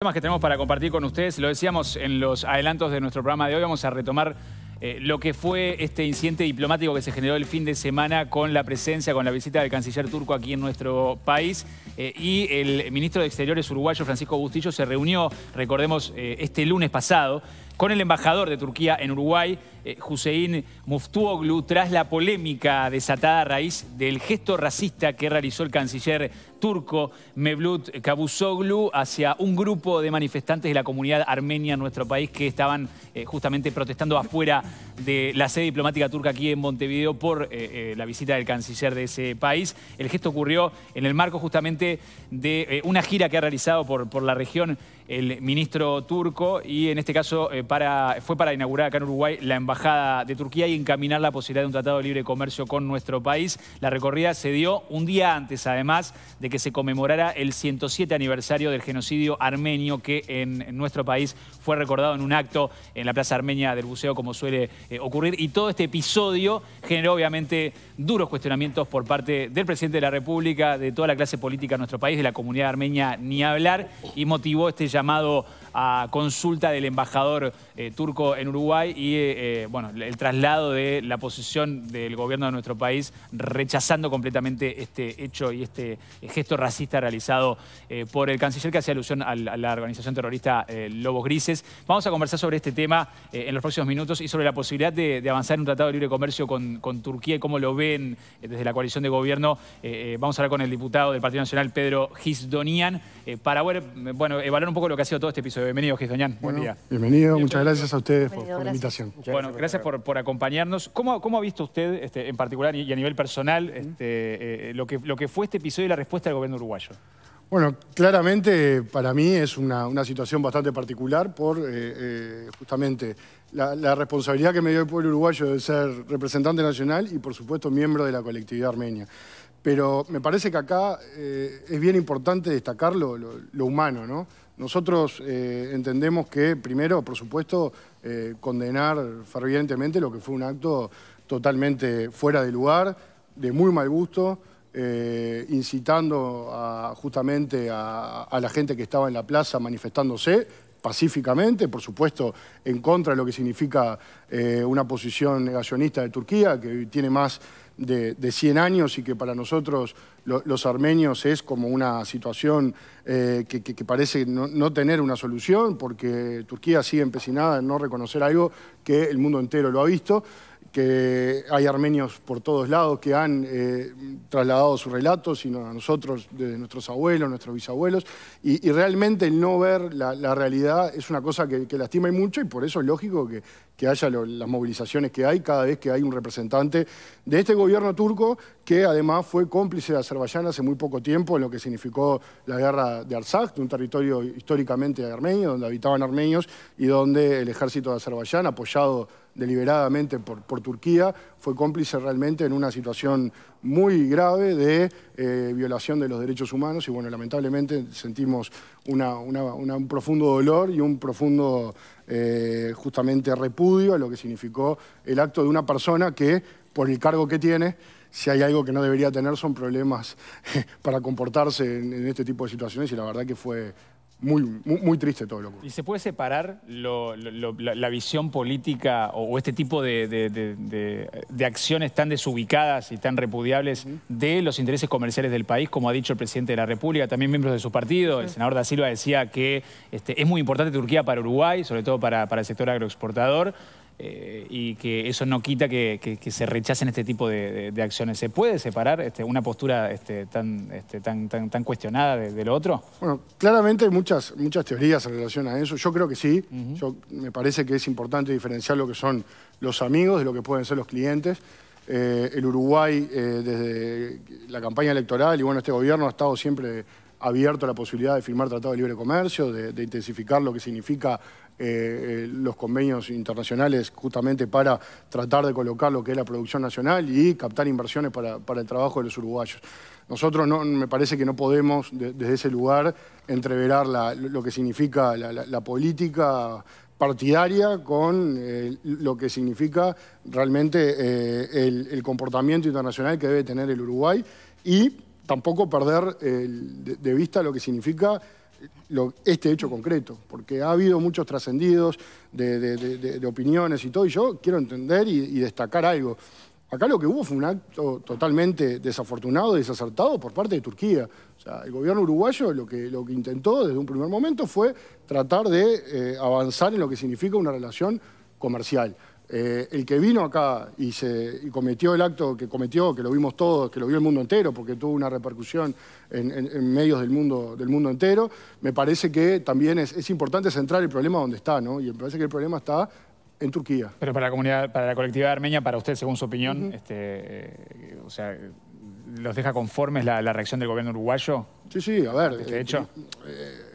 temas que tenemos para compartir con ustedes, lo decíamos en los adelantos de nuestro programa de hoy, vamos a retomar eh, lo que fue este incidente diplomático que se generó el fin de semana con la presencia, con la visita del canciller turco aquí en nuestro país. Eh, y el ministro de Exteriores uruguayo, Francisco Bustillo, se reunió, recordemos, eh, este lunes pasado con el embajador de Turquía en Uruguay, eh, Hussein Muftuoglu tras la polémica desatada a raíz del gesto racista que realizó el canciller turco Mevlut Cavusoglu hacia un grupo de manifestantes de la comunidad armenia en nuestro país que estaban eh, justamente protestando afuera de la sede diplomática turca aquí en Montevideo por eh, la visita del canciller de ese país. El gesto ocurrió en el marco justamente de una gira que ha realizado por, por la región el ministro turco y en este caso para, fue para inaugurar acá en Uruguay la embajada Embajada de Turquía y encaminar la posibilidad de un tratado de libre comercio con nuestro país. La recorrida se dio un día antes, además, de que se conmemorara el 107 aniversario del genocidio armenio que en nuestro país fue recordado en un acto en la Plaza Armenia del Buceo, como suele eh, ocurrir. Y todo este episodio generó, obviamente, duros cuestionamientos por parte del presidente de la República, de toda la clase política de nuestro país, de la comunidad armenia, ni hablar, y motivó este llamado a consulta del embajador eh, turco en Uruguay y eh, eh, bueno, el traslado de la posición del gobierno de nuestro país rechazando completamente este hecho y este gesto racista realizado por el canciller que hacía alusión a la, organización terrorista Lobos Grises. Vamos a conversar sobre este tema en los próximos minutos y sobre la posibilidad de, avanzar en un tratado de libre comercio con, Turquía y cómo lo ven desde la coalición de gobierno. vamos a hablar con el diputado del Partido Nacional, Pedro Gizdonian, para bueno, evaluar un poco lo que ha sido todo este episodio eh, bienvenido, Gisdoñán. Buen día. Bienvenido, muchas gracias a ustedes por, la invitación. bueno, gracias por, acompañarnos. ¿Cómo, ha visto usted, este, en particular y a nivel personal, este, eh, lo, que, fue este episodio y la respuesta del gobierno uruguayo? Bueno, claramente para mí es una, situación bastante particular por eh, justamente la, responsabilidad que me dio el pueblo uruguayo de ser representante nacional y por supuesto miembro de la colectividad armenia. Pero me parece que acá es bien importante destacar lo humano, ¿no? Nosotros eh, entendemos que, primero, por supuesto, eh, condenar fervientemente lo que fue un acto totalmente fuera de lugar, de muy mal gusto, eh, incitando justamente a la gente que estaba en la plaza manifestándose, pacíficamente, por supuesto, en contra de lo que significa eh, una posición negacionista de Turquía, que tiene más de, 100 años y que para nosotros los armenios es como una situación eh, que, parece no, tener una solución, porque Turquía sigue empecinada en no reconocer algo que el mundo entero lo ha visto que hay armenios por todos lados que han eh, trasladado sus relatos, sino a nosotros, de nuestros abuelos, nuestros bisabuelos, y, realmente el no ver la, realidad es una cosa que, que lastima y mucho, y por eso es lógico que, que haya las movilizaciones que hay cada vez que hay un representante de este gobierno turco que además fue cómplice de Azerbaiyán hace muy poco tiempo en lo que significó la guerra de Artsakh, un territorio históricamente armenio, donde habitaban armenios y donde el ejército de Azerbaiyán, apoyado deliberadamente por, Turquía, fue cómplice realmente en una situación muy grave de eh, violación de los derechos humanos y bueno, lamentablemente sentimos un profundo dolor y un profundo eh, justamente repudio a lo que significó el acto de una persona que, por el cargo que tiene, si hay algo que no debería tener son problemas para comportarse en este tipo de situaciones y la verdad que fue muy, muy, triste todo lo que ¿Y se puede separar la, visión política o, este tipo de, acciones tan desubicadas y tan repudiables de los intereses comerciales del país, como ha dicho el presidente de la República, también miembros de su partido? El senador Da Silva decía que este, es muy importante Turquía para Uruguay, sobre todo para el sector agroexportador. Eh, y que eso no quita que, se rechacen este tipo de, acciones. ¿Se puede separar este, una postura este, este, tan, tan, tan, cuestionada de, lo otro? Bueno, claramente hay muchas, muchas teorías en relación a eso. Yo creo que sí. Yo, me parece que es importante diferenciar lo que son los amigos de lo que pueden ser los clientes. Eh, el Uruguay, eh, desde la campaña electoral, y bueno, este gobierno ha estado siempre abierto a la posibilidad de firmar tratado de libre comercio, de intensificar lo que significa eh, eh, los convenios internacionales justamente para tratar de colocar lo que es la producción nacional y captar inversiones para, el trabajo de los uruguayos. Nosotros no, me parece que no podemos desde ese lugar entreverar lo que significa la, política partidaria con eh, lo que significa realmente el, comportamiento internacional que debe tener el Uruguay y tampoco perder de vista lo que significa este hecho concreto, porque ha habido muchos trascendidos de, opiniones y todo, y yo quiero entender y, destacar algo. Acá lo que hubo fue un acto totalmente desafortunado, desacertado por parte de Turquía. O sea, el gobierno uruguayo lo que, intentó desde un primer momento fue tratar de eh, avanzar en lo que significa una relación comercial. Eh, el que vino acá y, cometió el acto que cometió, que lo vimos todos, que lo vio el mundo entero, porque tuvo una repercusión en, medios del mundo, del mundo entero, me parece que también es, importante centrar el problema donde está, ¿no? Y me parece que el problema está en Turquía. Pero para la comunidad, para la colectividad armenia, para usted, según su opinión, este, eh, o sea, ¿los deja conformes la, reacción del gobierno uruguayo? Sí, sí, a ver. De este eh, hecho?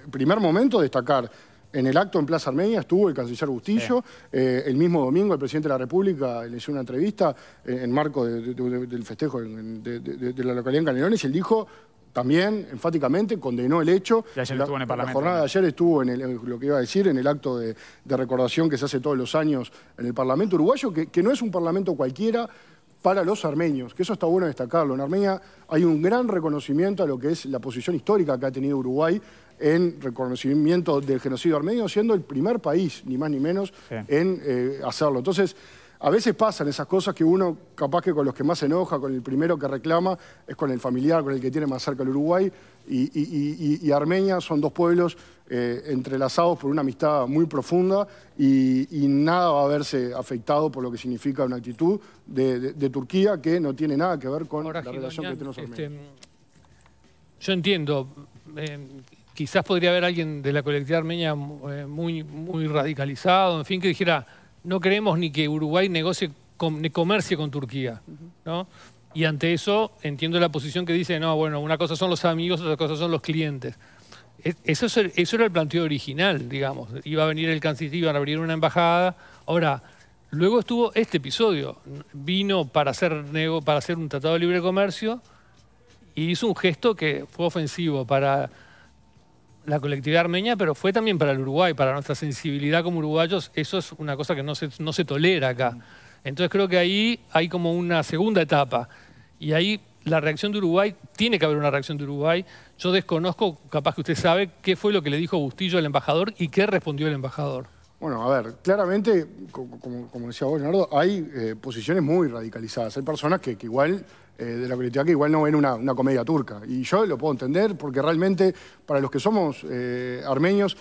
primer momento destacar en el acto en Plaza Armenia estuvo el canciller Bustillo, eh, el mismo domingo el presidente de la República le hizo una entrevista en, marco del festejo de, la localidad en Canelones y él dijo también enfáticamente condenó el hecho. Y la, jornada de ayer estuvo en lo que iba a decir, en el acto de, recordación que se hace todos los años en el Parlamento uruguayo, que, que, no es un Parlamento cualquiera para los armenios, que eso está bueno destacarlo. En Armenia hay un gran reconocimiento a lo que es la posición histórica que ha tenido Uruguay en reconocimiento del genocidio armenio, siendo el primer país, ni más ni menos, en eh, hacerlo. Entonces, a veces pasan esas cosas que uno, capaz que con los que más se enoja, con el primero que reclama, es con el familiar, con el que tiene más cerca el Uruguay, y, Armenia son dos pueblos eh, entrelazados por una amistad muy profunda y, nada va a verse afectado por lo que significa una actitud de, Turquía que no tiene nada que ver con la relación que tenemos este, Yo entiendo eh, quizás podría haber alguien de la colectividad armenia eh, muy, muy radicalizado, en fin, que dijera, no queremos ni que Uruguay negocie, ni comercie con Turquía, ¿no? Y ante eso entiendo la posición que dice, no, bueno, una cosa son los amigos, otra cosa son los clientes. E, eso, eso era el planteo original, digamos. Iba a venir el canciller, iban a abrir una embajada. Ahora, luego estuvo este episodio. Vino para hacer, para hacer un tratado de libre comercio y hizo un gesto que fue ofensivo para la colectividad armenia, pero fue también para el Uruguay, para nuestra sensibilidad como uruguayos, eso es una cosa que no se, no se tolera acá. Entonces creo que ahí hay como una segunda etapa. Y ahí la reacción de Uruguay, tiene que haber una reacción de Uruguay. Yo desconozco, capaz que usted sabe, qué fue lo que le dijo Bustillo al embajador y qué respondió el embajador. Bueno, a ver, claramente, como, decía vos, Leonardo, hay eh, posiciones muy radicalizadas. Hay personas que, igual, eh, de la colectividad, que igual no ven una, comedia turca. Y yo lo puedo entender porque realmente, para los que somos eh, armenios,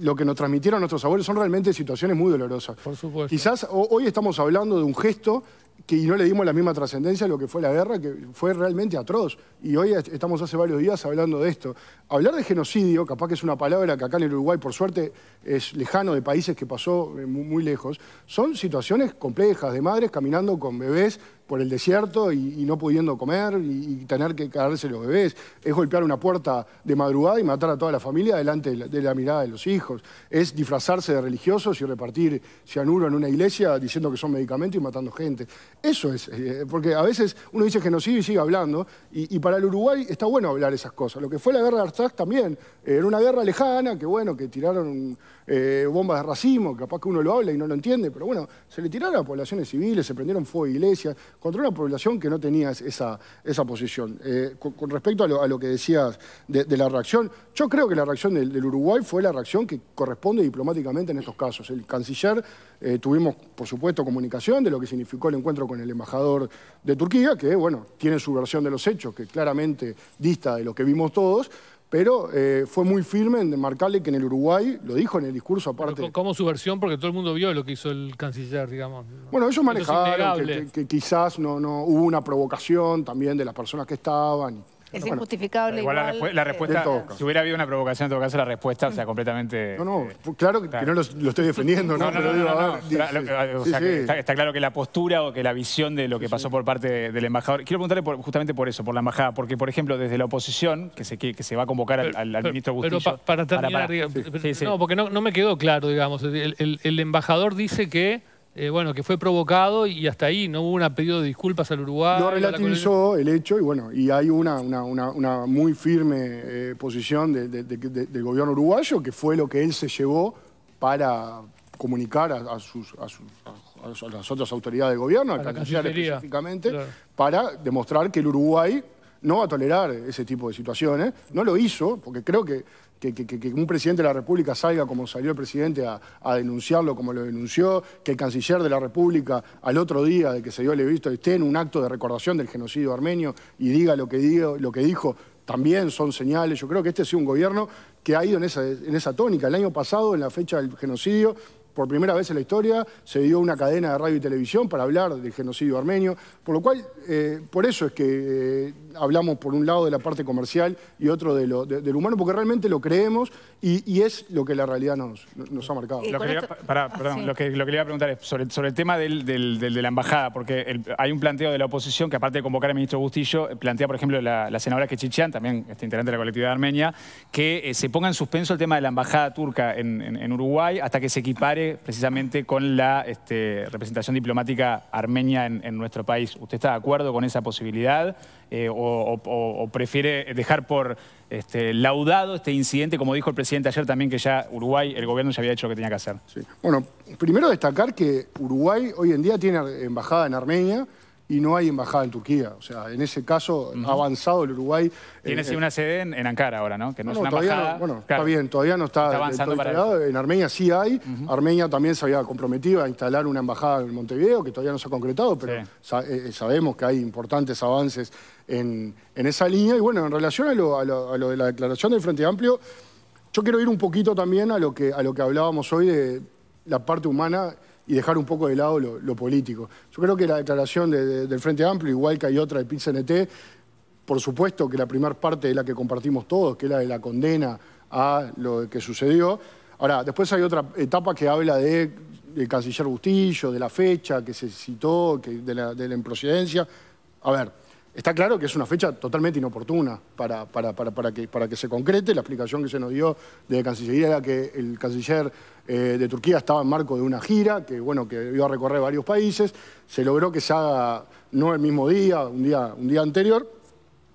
lo que nos transmitieron nuestros abuelos son realmente situaciones muy dolorosas. Por supuesto. Quizás hoy estamos hablando de un gesto que, y no le dimos la misma trascendencia a lo que fue la guerra, que fue realmente atroz. Y hoy estamos hace varios días hablando de esto. Hablar de genocidio, capaz que es una palabra que acá en el Uruguay, por suerte, es lejano de países que pasó eh, muy, muy lejos, son situaciones complejas de madres caminando con bebés por el desierto y, no pudiendo comer y, tener que caerse los bebés. Es golpear una puerta de madrugada y matar a toda la familia delante de la, mirada de los hijos. Es disfrazarse de religiosos y repartir cianuro en una iglesia diciendo que son medicamentos y matando gente. Eso es, eh, porque a veces uno dice genocidio y sigue hablando. Y, para el Uruguay está bueno hablar esas cosas. Lo que fue la guerra de Artsakh también. Era una guerra lejana que, bueno, que tiraron... Un, eh, bombas de racismo, capaz que uno lo habla y no lo entiende, pero bueno, se le tiraron a poblaciones civiles, se prendieron fuego a iglesias, contra una población que no tenía esa, posición. Eh, con, respecto a lo, que decías de, la reacción, yo creo que la reacción del, Uruguay fue la reacción que corresponde diplomáticamente en estos casos. El canciller, eh, tuvimos por supuesto comunicación de lo que significó el encuentro con el embajador de Turquía, que bueno, tiene su versión de los hechos, que claramente dista de lo que vimos todos, pero eh, fue muy firme en demarcarle que en el Uruguay, lo dijo en el discurso aparte. como su versión? Porque todo el mundo vio lo que hizo el canciller, digamos. Bueno, ellos manejaron que, quizás no, no hubo una provocación también de las personas que estaban. Es injustificable igual. la, respuesta, si hubiera habido una provocación en todo caso, la respuesta, o sea, completamente... No, no, claro que no eh, lo, estoy defendiendo, ¿no? Está claro que la postura o que la visión de lo que pasó por parte del embajador... Quiero preguntarle justamente por eso, por la embajada, porque, por ejemplo, desde la oposición, que se, que, se va a convocar al, ministro Pero para terminar, no, porque no, me quedó claro, digamos. el embajador dice que eh, bueno, que fue provocado y hasta ahí no hubo un pedido de disculpas al Uruguay. No relativizó el hecho y bueno, y hay una, una, muy firme eh, posición del gobierno uruguayo que fue lo que él se llevó para comunicar a, sus, las otras autoridades de gobierno, la canciller específicamente, para demostrar que el Uruguay no va a tolerar ese tipo de situaciones. No lo hizo, porque creo que que, un presidente de la República salga como salió el presidente a, denunciarlo como lo denunció, que el canciller de la República al otro día de que se dio el visto esté en un acto de recordación del genocidio armenio y diga lo que, lo que dijo, también son señales. Yo creo que este ha sido un gobierno que ha ido en esa, en esa tónica. El año pasado, en la fecha del genocidio, por primera vez en la historia se dio una cadena de radio y televisión para hablar del genocidio armenio, por lo cual, eh, por eso es que eh, hablamos por un lado de la parte comercial y otro de lo, del humano, porque realmente lo creemos y, es lo que la realidad nos, ha marcado. Lo que, lo, que, lo iba a preguntar es sobre, el tema de la embajada, porque hay un planteo de la oposición que aparte de convocar al ministro Bustillo, eh, plantea, por ejemplo, la, senadora Kechichian, también este, integrante de la colectividad armenia, que se ponga en suspenso el tema de la embajada turca en, en Uruguay hasta que se equipare precisamente con la este, representación diplomática armenia en, nuestro país. ¿Usted está de acuerdo con esa posibilidad eh, o, prefiere dejar por este, laudado este incidente, como dijo el presidente ayer también, que ya Uruguay, el gobierno ya había hecho lo que tenía que hacer? Bueno, primero destacar que Uruguay hoy en día tiene embajada en Armenia, y no hay embajada en Turquía. O sea, en ese caso ha avanzado el Uruguay. Eh, Tiene sí, una sede en, Ankara ahora, ¿no? Que no, no bueno, está bien, todavía no está, está avanzando En Armenia sí hay. Armenia también se había comprometido a instalar una embajada en Montevideo, que todavía no se ha concretado, pero eh, eh, sabemos que hay importantes avances en, esa línea. Y bueno, en relación a lo, de la declaración del Frente Amplio, yo quiero ir un poquito también a lo que, a lo que hablábamos hoy de la parte humana y dejar un poco de lado lo, político. Yo creo que la declaración del Frente Amplio, igual que hay otra del pit por supuesto que la primera parte es la que compartimos todos, que es la de la condena a lo que sucedió. Ahora, después hay otra etapa que habla del canciller Bustillo, de la fecha que se citó, de la, de la improcedencia. A ver, Está claro que es una fecha totalmente inoportuna para, para, que, para que se concrete. La explicación que se nos dio de Cancillería era que el canciller eh, de Turquía estaba en marco de una gira, que bueno, que iba a recorrer varios países. Se logró que se haga no el mismo día, un día, un día anterior.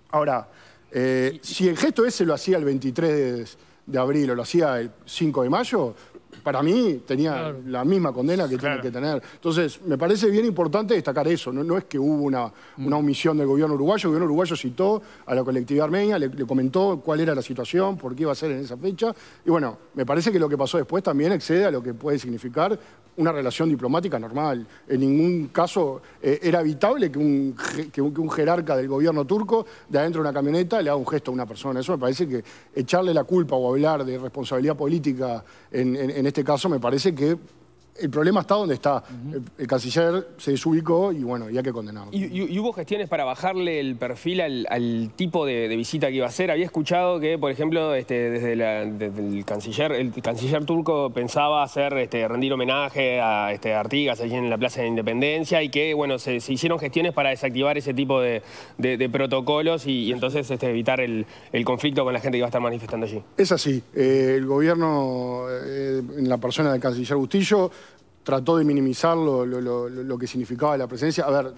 Ahora, eh, si el gesto ese lo hacía el 23 de, de abril o lo hacía el 5 de mayo, para mí tenía la misma condena que tiene que tener. Entonces, me parece bien importante destacar eso. No, es que hubo una, mm. una, omisión del gobierno uruguayo. El gobierno uruguayo citó a la colectividad armenia, le, comentó cuál era la situación, por qué iba a ser en esa fecha. Y bueno, me parece que lo que pasó después también excede a lo que puede significar una relación diplomática normal. En ningún caso eh, era evitable que un, un, jerarca del gobierno turco de adentro de una camioneta le haga un gesto a una persona. Eso me parece que echarle la culpa o hablar de responsabilidad política en este caso me parece que el problema está donde está. el, canciller se desubicó y bueno, ya que condenado. ¿Y, y, hubo gestiones para bajarle el perfil al, tipo de, visita que iba a hacer? Había escuchado que, por ejemplo, este, desde, el canciller, el canciller turco pensaba hacer, este, rendir homenaje a este, Artigas allí en la Plaza de Independencia y que, bueno, se, hicieron gestiones para desactivar ese tipo de, protocolos y, entonces evitar el, conflicto con la gente que iba a estar manifestando allí. Es así. Eh, el gobierno, eh, en la persona del canciller Bustillo, trató de minimizar lo, que significaba la presencia. A ver,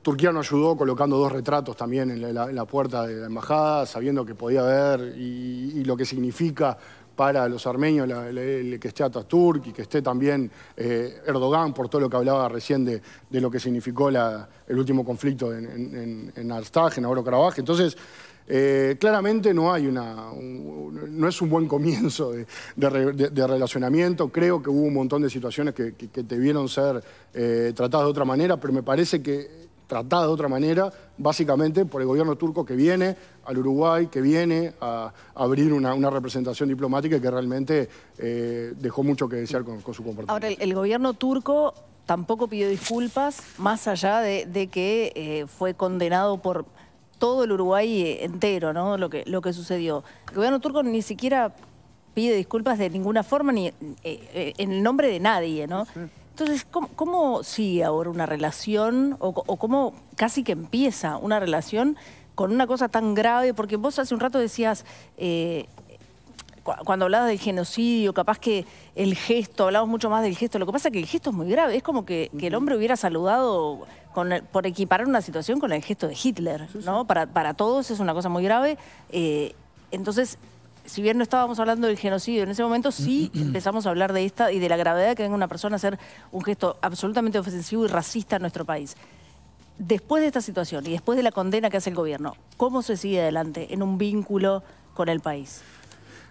Turquía nos ayudó colocando dos retratos también en la, puerta de la embajada, sabiendo que podía haber y, lo que significa para los armenios el que esté Ataturk y que esté también eh, Erdogan, por todo lo que hablaba recién de, lo que significó el último conflicto en, en, en Arstaj, en Entonces, eh, claramente no hay una, no es un buen comienzo de, relacionamiento. Creo que hubo un montón de situaciones que, debieron ser eh, tratadas de otra manera, pero me parece que tratadas de otra manera, básicamente por el gobierno turco que viene al Uruguay, que viene a, abrir una, representación diplomática y que realmente eh, dejó mucho que desear con, su comportamiento. Ahora, el, gobierno turco tampoco pidió disculpas, más allá de, que fue condenado por todo el Uruguay entero, ¿no? Lo que, lo que sucedió. El gobierno turco ni siquiera pide disculpas de ninguna forma, ni eh, eh, en el nombre de nadie, ¿no? Entonces, ¿cómo, sigue ahora una relación, o, cómo casi que empieza una relación con una cosa tan grave? Porque vos hace un rato decías, eh, cuando hablabas del genocidio, capaz que el gesto, hablamos mucho más del gesto, lo que pasa es que el gesto es muy grave, es como que, el hombre hubiera saludado por equiparar una situación con el gesto de Hitler, ¿no? Para, todos es una cosa muy grave. Eh, entonces, si bien no estábamos hablando del genocidio en ese momento, sí empezamos a hablar de esta y de la gravedad que venga una persona a hacer un gesto absolutamente ofensivo y racista en nuestro país. Después de esta situación y después de la condena que hace el gobierno, ¿cómo se sigue adelante en un vínculo con el país?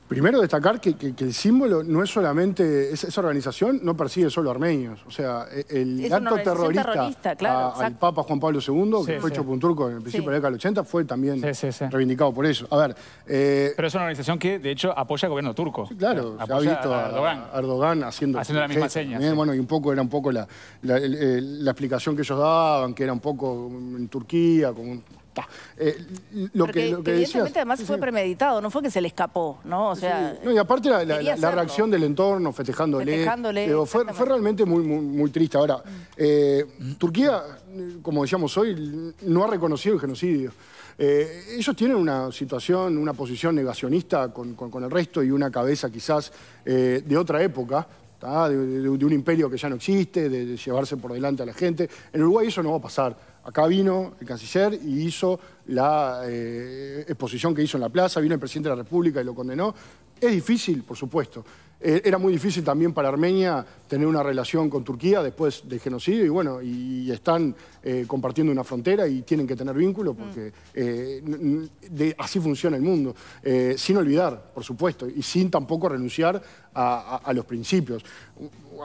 Primero destacar que, el símbolo no es solamente, esa organización no persigue solo armenios. O sea, e, el acto terrorista, al Papa Juan Pablo II, que fue por un turco en el principio de la década del 80, fue también reivindicado por eso. A ver, eh, Pero es una organización que, de hecho, apoya al gobierno turco. claro, ha visto a, Erdogan. haciendo, haciendo la misma seña. Bueno, y un poco era un poco la, la, explicación que ellos daban, que era un poco en Turquía, con eh, que, evidentemente además fue premeditado, no fue que se le escapó, ¿no? sea, y aparte la, reacción del entorno festejándole, festejándole fue, realmente muy, muy, triste. Ahora, mm. eh, Turquía, como decíamos hoy, no ha reconocido el genocidio. Eh, ellos tienen una situación, una posición negacionista con, el resto y una cabeza quizás de otra época, de, un imperio que ya no existe, de llevarse por delante a la gente. En Uruguay eso no va a pasar. Acá vino el canciller y hizo la eh, exposición que hizo en la plaza, vino el presidente de la República y lo condenó. Es difícil, por supuesto. Eh, era muy difícil también para Armenia tener una relación con Turquía después del genocidio y bueno, y, están eh, compartiendo una frontera y tienen que tener vínculo mm. porque así funciona el mundo. sin olvidar, por supuesto, y sin tampoco renunciar a los principios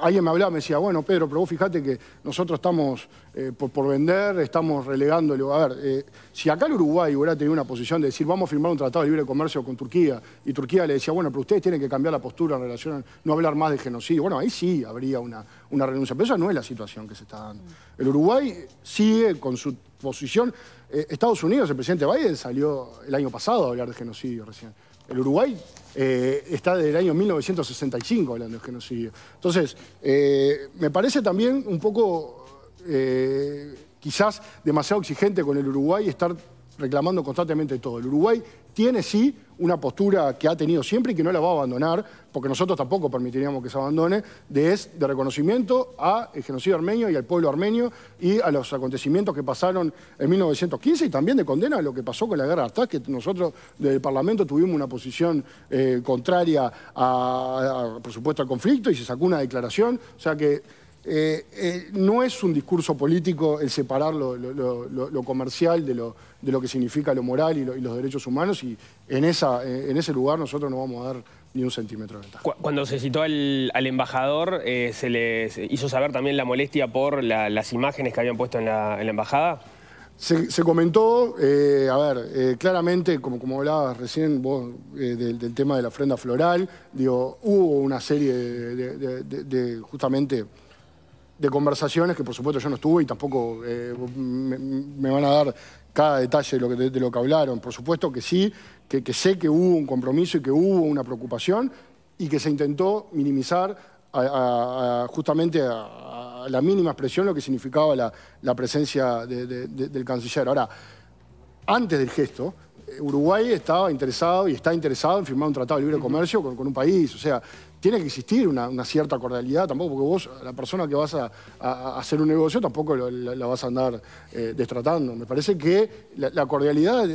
alguien me hablaba, me decía, bueno, Pedro, pero vos fijate que nosotros estamos eh, por, vender, estamos relegándolo. A ver, eh, si acá el Uruguay hubiera tenido una posición de decir, vamos a firmar un tratado de libre comercio con Turquía, y Turquía le decía, bueno, pero ustedes tienen que cambiar la postura en relación a no hablar más de genocidio, bueno, ahí sí habría una, una renuncia, pero esa no es la situación que se está dando. El Uruguay sigue con su posición. Eh, Estados Unidos, el presidente Biden salió el año pasado a hablar de genocidio recién. El Uruguay eh, está desde el año 1965 hablando de genocidio. Entonces, eh, me parece también un poco eh, quizás demasiado exigente con el Uruguay estar reclamando constantemente todo. El Uruguay tiene sí una postura que ha tenido siempre y que no la va a abandonar, porque nosotros tampoco permitiríamos que se abandone, de, de reconocimiento al genocidio armenio y al pueblo armenio y a los acontecimientos que pasaron en 1915 y también de condena a lo que pasó con la guerra de que nosotros desde el Parlamento tuvimos una posición eh, contraria, a, por supuesto, al conflicto y se sacó una declaración. O sea que eh, eh, no es un discurso político el separar lo, comercial de, lo, que significa lo moral y, los derechos humanos y en, esa, eh, en ese lugar nosotros no vamos a dar ni un centímetro de ventaja. Cuando se citó al, embajador, ¿se le hizo saber también la molestia por las imágenes que habían puesto en la, embajada? Se, comentó, a ver, claramente, como, como hablabas recién vos del, tema de la ofrenda floral, digo, hubo una serie de justamente de conversaciones que por supuesto yo no estuve y tampoco eh, me, van a dar cada detalle de lo, que, hablaron. Por supuesto que sí, que, sé que hubo un compromiso y que hubo una preocupación y que se intentó minimizar justamente a, la mínima expresión lo que significaba la, presencia del canciller. Ahora, antes del gesto, eh, Uruguay estaba interesado y está interesado en firmar un tratado de libre comercio con, un país. O sea, tiene que existir una, cierta cordialidad tampoco, porque vos, la persona que vas a, hacer un negocio, tampoco la, vas a andar eh, destratando. Me parece que la, cordialidad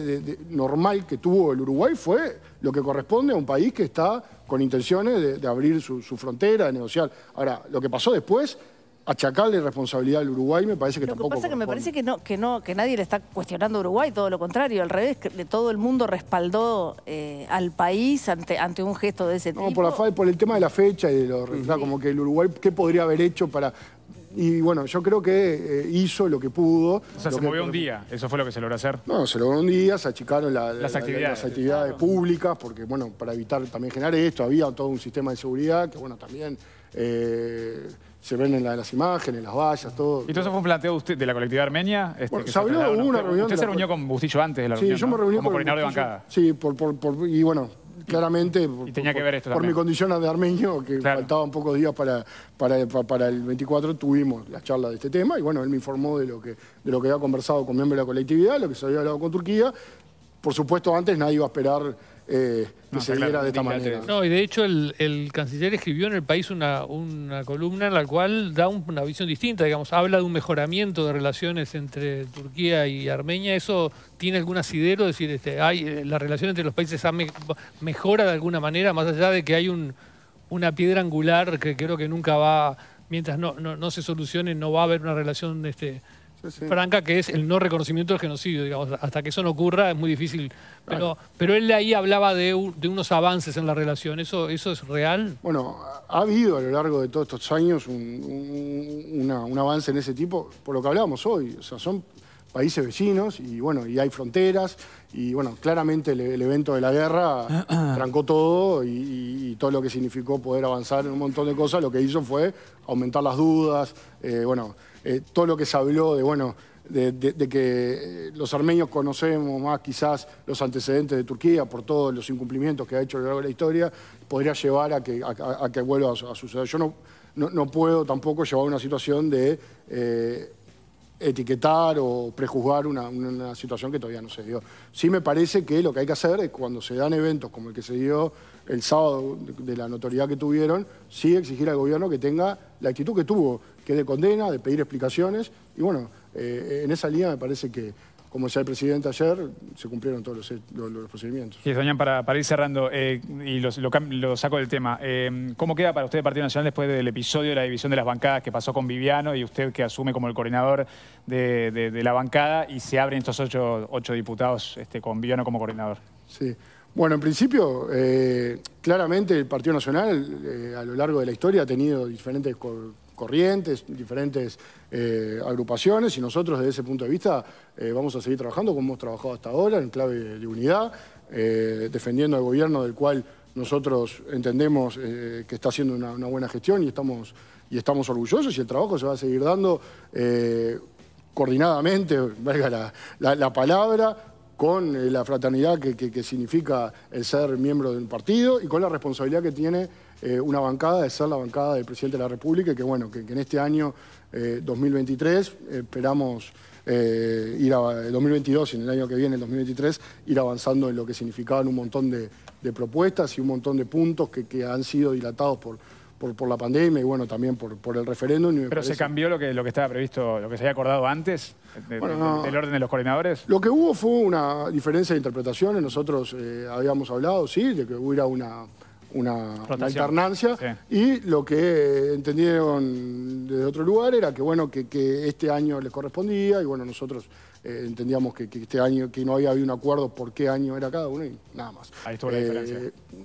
normal que tuvo el Uruguay fue lo que corresponde a un país que está con intenciones de, abrir su, frontera, de negociar. Ahora, lo que pasó después achacarle responsabilidad al Uruguay me parece que tampoco Lo que pasa es que me parece que no, que nadie le está cuestionando a Uruguay, todo lo contrario, al revés, que todo el mundo respaldó eh, al país ante, un gesto de ese tipo. No, por, el tema de la fecha y de lo, como que el Uruguay, ¿qué podría haber hecho para...? Y bueno, yo creo que eh, hizo lo que pudo. O sea, se movió un día, eso fue lo que se logró hacer. No, se logró un día, se achicaron las, actividades. públicas, porque bueno, para evitar también generar esto, había todo un sistema de seguridad que bueno, también... Eh, se ven en las imágenes, las vallas, todo. ¿Y todo eso fue un planteo usted, de la colectividad armenia? Este, se habló, hubo una, reunión... Usted se reunió con Bustillo antes de la reunión, Sí, yo me reuní con con Como coordinador de bancada. Sí, por, y bueno, claramente... Y tenía que ver esto Por mi condición de armenio, que faltaban pocos días para, para, el 24, tuvimos la charla de este tema, y bueno, él me informó de lo que, de lo que había conversado con miembros de la colectividad, lo que se había hablado con Turquía. Por supuesto, antes nadie iba a esperar eh, no, se de esta manera. No, y de hecho el, canciller escribió en el país una, una columna en la cual da una visión distinta, digamos, habla de un mejoramiento de relaciones entre Turquía y Armenia. ¿Eso tiene algún asidero? Es decir, este, hay, eh, la relación entre los países mejora de alguna manera, más allá de que hay un, una piedra angular que creo que nunca va, mientras no, no, no se solucione, no va a haber una relación... Este, franca, que es el no reconocimiento del genocidio. Digamos. Hasta que eso no ocurra es muy difícil. Pero, pero él ahí hablaba de, unos avances en la relación. ¿Eso, ¿Eso es real? Bueno, ha habido a lo largo de todos estos años un, avance en ese tipo, por lo que hablábamos hoy. O sea, son países vecinos y bueno, y hay fronteras y bueno, claramente el, evento de la guerra arrancó todo y, todo lo que significó poder avanzar en un montón de cosas, lo que hizo fue aumentar las dudas, eh, bueno, eh, todo lo que se habló de, bueno, de, que eh, los armenios conocemos más quizás los antecedentes de Turquía por todos los incumplimientos que ha hecho a lo largo de la historia, podría llevar a que, a, que vuelva a, suceder. Yo no, puedo tampoco llevar una situación de eh, etiquetar o prejuzgar una, una situación que todavía no se dio. Sí me parece que lo que hay que hacer es cuando se dan eventos como el que se dio el sábado de la notoriedad que tuvieron, sí exigir al gobierno que tenga la actitud que tuvo, que es de condena, de pedir explicaciones. Y bueno, eh, en esa línea me parece que, como decía el presidente ayer, se cumplieron todos los, procedimientos. Y, para, ir cerrando, eh, y lo, saco del tema, eh, ¿cómo queda para usted el Partido Nacional después del episodio de la división de las bancadas que pasó con Viviano y usted que asume como el coordinador de, la bancada y se abren estos ocho, ocho diputados este, con Viviano como coordinador? Sí. Bueno, en principio, eh, claramente el Partido Nacional eh, a lo largo de la historia ha tenido diferentes corrientes, diferentes eh, agrupaciones y nosotros desde ese punto de vista vamos a seguir trabajando como hemos trabajado hasta ahora en clave de unidad, defendiendo al gobierno del cual nosotros entendemos que está haciendo una, buena gestión y estamos, y estamos orgullosos y el trabajo se va a seguir dando coordinadamente, valga la palabra, con eh, la fraternidad que, significa el ser miembro de un partido y con la responsabilidad que tiene eh, una bancada de ser la bancada del presidente de la República y que bueno, que, en este año 2023 eh, esperamos ir a 2022 y en el año que viene, el 2023, ir avanzando en lo que significaban un montón de propuestas y un montón de puntos que han sido dilatados por por, la pandemia y bueno, también por, el referéndum. ¿Pero se cambió lo que, lo que estaba previsto, lo que se había acordado antes del orden de los coordinadores? Lo que hubo fue una diferencia de interpretaciones. Nosotros eh, habíamos hablado, sí, de que hubiera una, alternancia y lo que entendieron desde otro lugar era que bueno que este año les correspondía y bueno nosotros eh, entendíamos que, este año, que no había habido un acuerdo por qué año era cada uno y nada más. Ahí estuvo la eh, diferencia.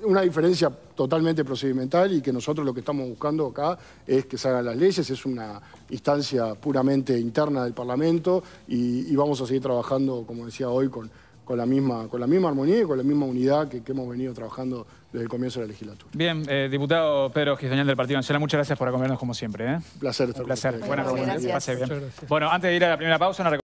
Una diferencia totalmente procedimental y que nosotros lo que estamos buscando acá es que salgan las leyes, es una instancia puramente interna del Parlamento y, vamos a seguir trabajando, como decía hoy, con, con la misma, con la misma armonía y con la misma unidad que, hemos venido trabajando desde el comienzo de la legislatura. Bien, eh, diputado Pedro Gisdoñal del Partido Nacional, muchas gracias por acompañarnos como siempre. Un placer. Un placer. Buenas, Bueno, antes de ir a la primera pausa, una